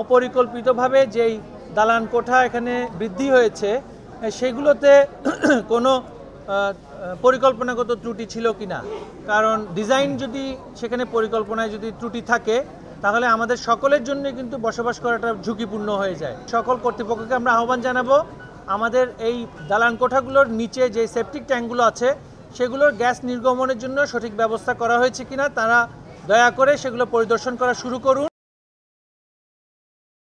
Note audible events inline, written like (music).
অপরিকল্পিতভাবে যেই দালান কোঠা এখানে বৃদ্ধি হয়েছে সেগুলোতে (clears throat) কোনো পরিকল্পনাগত ত্রুটি ছিল কি না কারণ ডিজাইন যদি সেখানে পরিকল্পনায় যদি ত্রুটি থাকে তাহলে আমাদের সকলের জন্য কিন্তু বসবাস করাটা ঝুঁকিপূর্ণ হয়ে যায় সকল কর্তৃপক্ষকে আমরা আহ্বান জানাবো আমাদের এই দালান কোঠাগুলোর নিচে যে সেপটিক ট্যাঙ্কগুলো আছে সেগুলোর গ্যাস নির্গমনের জন্য সঠিক ব্যবস্থা করা হয়েছে কিনা তারা দয়া করে সেগুলো পরিদর্শন করা শুরু করুন